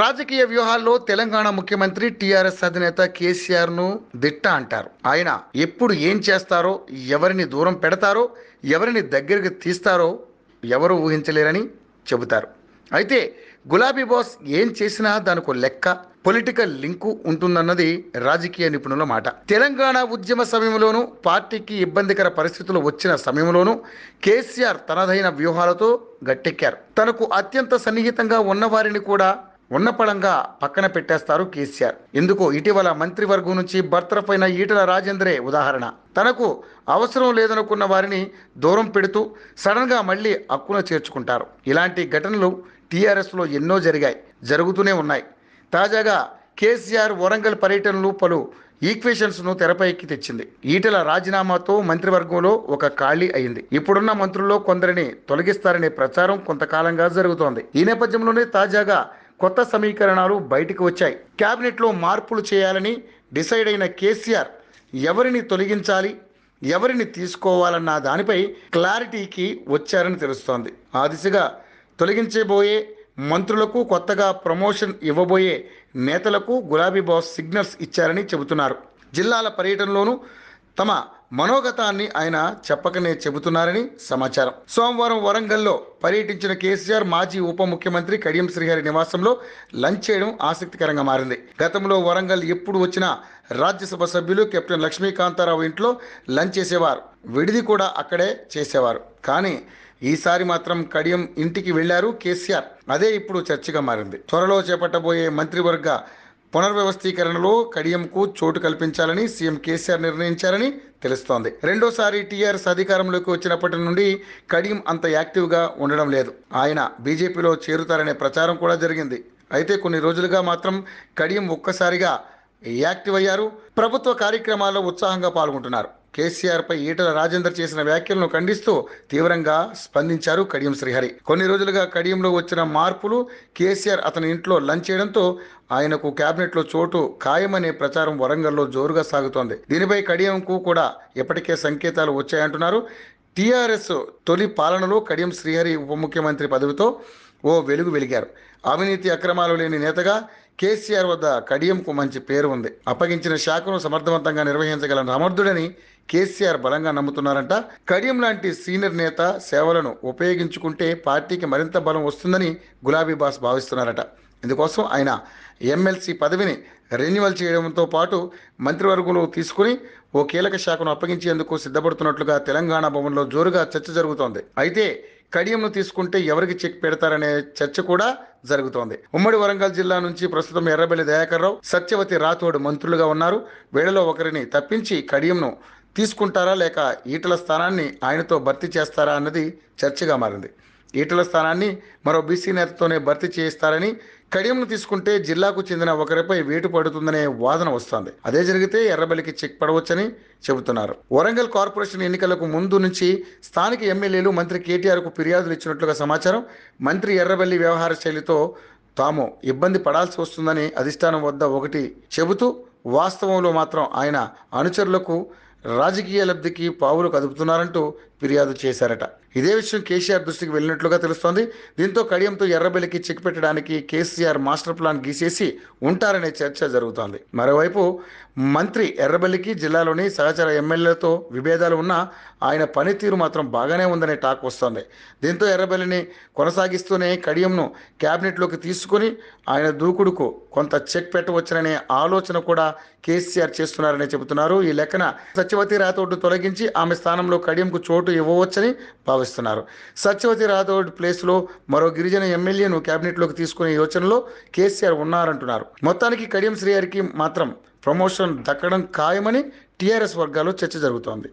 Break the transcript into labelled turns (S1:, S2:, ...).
S1: రాజకీయ వ్యూహాల్లో తెలంగాణ ముఖ్యమంత్రి టీఆర్ఎస్ అధినేత కేసీఆర్ ను దిట్ట అంటారు ఆయన ఎప్పుడు ఏం చేస్తారో ఎవరిని దూరం పెడతారో ఎవరిని దగ్గరికి తీస్తారో ఎవరు ఊహించలేరని చెబుతారు అయితే గులాబీ బాస్ ఏం చేసినా దానికి లెక్క పొలిటికల్ లింకు ఉంటుందన్నది రాజకీయ నిపుణుల మాట తెలంగాణ ఉద్యమ సమయంలోనూ పార్టీకి ఇబ్బందికర పరిస్థితులు వచ్చిన సమయంలోనూ కేసీఆర్ తనదైన వ్యూహాలతో గట్టెక్కారు తనకు అత్యంత సన్నిహితంగా ఉన్నవారిని కూడా ఉన్నపళంగా పక్కన పెట్టేస్తారు కేసీఆర్ ఎందుకు ఇటీవల మంత్రివర్గం నుంచి భర్తరపైన ఈటల రాజేంద్రే ఉదాహరణ తనకు అవసరం లేదనుకున్న వారిని దూరం పెడుతూ సడన్గా మళ్ళీ హక్కున చేర్చుకుంటారు ఇలాంటి ఘటనలు టీఆర్ఎస్లో ఎన్నో జరిగాయి జరుగుతూనే ఉన్నాయి తాజాగా కేసీఆర్ వరంగల్ పర్యటనలు పలు ఈక్వేషన్స్ను తెరపైకి తెచ్చింది ఈటల రాజీనామాతో మంత్రివర్గంలో ఒక ఖాళీ అయింది ఇప్పుడున్న మంత్రుల్లో కొందరిని తొలగిస్తారనే ప్రచారం కొంతకాలంగా జరుగుతోంది ఈ నేపథ్యంలోనే తాజాగా కొత్త సమీకరణాలు బయటకు వచ్చాయి క్యాబినెట్లో మార్పులు చేయాలని డిసైడ్ అయిన కేసీఆర్ ఎవరిని తొలగించాలి ఎవరిని తీసుకోవాలన్న దానిపై క్లారిటీకి వచ్చారని తెలుస్తోంది ఆ దిశగా తొలగించబోయే మంత్రులకు కొత్తగా ప్రమోషన్ ఇవ్వబోయే నేతలకు గులాబీ బాస్ సిగ్నల్స్ ఇచ్చారని చెబుతున్నారు జిల్లాల పర్యటనలోనూ తమ మనోగతాన్ని ఆయన చెప్పకనే చెబుతున్నారని సమాచారం సోమవారం వరంగల్లో పర్యటించిన కేసీఆర్ మాజీ ఉప ముఖ్యమంత్రి కడియం శ్రీహరి నివాసంలో లంచ్ చేయడం ఆసక్తికరంగా మారింది గతంలో వరంగల్ ఎప్పుడు వచ్చినా రాజ్యసభ సభ్యులు కెప్టెన్ లక్ష్మీకాంతారావు ఇంట్లో లంచ్ చేసేవారు విడిది కూడా అక్కడే చేసేవారు కానీ ఈసారి మాత్రం కడియం ఇంటికి వెళ్లారు కేసీఆర్ అదే ఇప్పుడు చర్చగా మారింది త్వరలో చేపట్టబోయే మంత్రివర్గ పునర్వ్యవస్థీకరణలో కడియంకు చోటు కల్పించాలని సీఎం కేసీఆర్ నిర్ణయించారని తెలుస్తోంది రెండోసారి టీఆర్ఎస్ అధికారంలోకి వచ్చినప్పటి నుండి కడియం అంత యాక్టివ్గా ఉండడం లేదు ఆయన బీజేపీలో చేరుతారనే ప్రచారం కూడా జరిగింది అయితే కొన్ని రోజులుగా మాత్రం కడియం ఒక్కసారిగా యాక్టివ్ అయ్యారు ప్రభుత్వ కార్యక్రమాల్లో ఉత్సాహంగా పాల్గొంటున్నారు కేసీఆర్పై ఈటల రాజేందర్ చేసిన వ్యాఖ్యలను ఖండిస్తూ తీవ్రంగా స్పందించారు కడియం శ్రీహరి కొన్ని రోజులుగా కడియంలో వచ్చిన మార్పులు కేసీఆర్ అతని ఇంట్లో లంచ్ చేయడంతో ఆయనకు క్యాబినెట్లో చోటు ఖాయమనే ప్రచారం వరంగల్లో జోరుగా సాగుతోంది దీనిపై కడియంకు కూడా ఇప్పటికే సంకేతాలు వచ్చాయంటున్నారు టీఆర్ఎస్ తొలి పాలనలో కడియం శ్రీహరి ఉప ముఖ్యమంత్రి పదవితో ఓ వెలుగు వెలిగారు అవినీతి అక్రమాలు లేని నేతగా కేసీఆర్ వద్ద కడియంకు మంచి పేరు ఉంది అప్పగించిన శాఖను సమర్థవంతంగా నిర్వహించగల సమర్థుడని కేసీఆర్ బలంగా నమ్ముతున్నారంట కడియం లాంటి సీనియర్ నేత సేవలను ఉపయోగించుకుంటే పార్టీకి మరింత బలం వస్తుందని గులాబీ బాస్ భావిస్తున్నారట ఇందుకోసం ఆయన ఎమ్మెల్సీ పదవిని రెన్యువల్ చేయడంతో పాటు మంత్రివర్గంలో తీసుకుని ఓ కీలక శాఖను అప్పగించేందుకు సిద్ధపడుతున్నట్లుగా తెలంగాణ భవన్లో జోరుగా చర్చ జరుగుతోంది అయితే కడియంను తీసుకుంటే ఎవరికి చెక్ పెడతారనే చర్చ కూడా జరుగుతోంది ఉమ్మడి వరంగల్ జిల్లా నుంచి ప్రస్తుతం ఎర్రబెల్లి దయాకర్రావు సత్యవతి రాథోడ్ మంత్రులుగా ఉన్నారు వేళలో ఒకరిని తప్పించి కడియంను తీసుకుంటారా లేక ఈటల స్థానాన్ని ఆయనతో భర్తీ చేస్తారా అన్నది చర్చగా మారింది ఈటల స్థానాన్ని మరో బీసీ నేతతోనే భర్తీ చేయిస్తారని కడియంను తీసుకుంటే జిల్లాకు చెందిన ఒకరిపై వేటు పడుతుందనే వాదన వస్తోంది అదే జరిగితే ఎర్రబల్లికి చెక్ పడవచ్చని చెబుతున్నారు వరంగల్ కార్పొరేషన్ ఎన్నికలకు ముందు నుంచి స్థానిక ఎమ్మెల్యేలు మంత్రి కేటీఆర్కు ఫిర్యాదులు ఇచ్చినట్లుగా సమాచారం మంత్రి ఎర్రబల్లి వ్యవహార శైలితో తాము ఇబ్బంది పడాల్సి వస్తుందని అధిష్టానం వద్ద ఒకటి చెబుతూ వాస్తవంలో మాత్రం ఆయన అనుచరులకు రాజకీయ లబ్ధికి పావులు కదుపుతున్నారంటూ ఫిర్యాదు చేశారట ఇదే విషయం కేసీఆర్ దృష్టికి వెళ్ళినట్లుగా తెలుస్తోంది దీంతో కడియంతో ఎర్రబెల్లికి చెక్ పెట్టడానికి కేసీఆర్ మాస్టర్ ప్లాన్ గీసేసి ఉంటారనే చర్చ జరుగుతోంది మరోవైపు మంత్రి ఎర్రబెల్లికి జిల్లాలోని సహచర ఎమ్మెల్యేలతో విభేదాలు ఉన్నా ఆయన పనితీరు మాత్రం బాగానే ఉందనే టాక్ వస్తోంది దీంతో ఎర్రబెల్లిని కొనసాగిస్తూనే కడియంను క్యాబినెట్లోకి తీసుకుని ఆయన దూకుడుకు కొంత చెక్ పెట్టవచ్చుననే ఆలోచన కూడా కేసీఆర్ చేస్తున్నారని చెబుతున్నారు ఈ లెక్కన సత్యవతి రాథోడ్ తొలగించి ఆమె స్థానంలో కడియంకు చోటు ఇవ్వవచ్చని భావిస్తున్నారు సత్యవతి రాథోడ్ ప్లేస్లో మరో గిరిజన ఎమ్మెల్యేను కేబినెట్లోకి తీసుకునే యోచనలో కేసీఆర్ ఉన్నారంటున్నారు మొత్తానికి కడియం శ్రీహరికి మాత్రం ప్రమోషన్ దక్కడం ఖాయమని టీఆర్ఎస్ వర్గాల్లో చర్చ జరుగుతోంది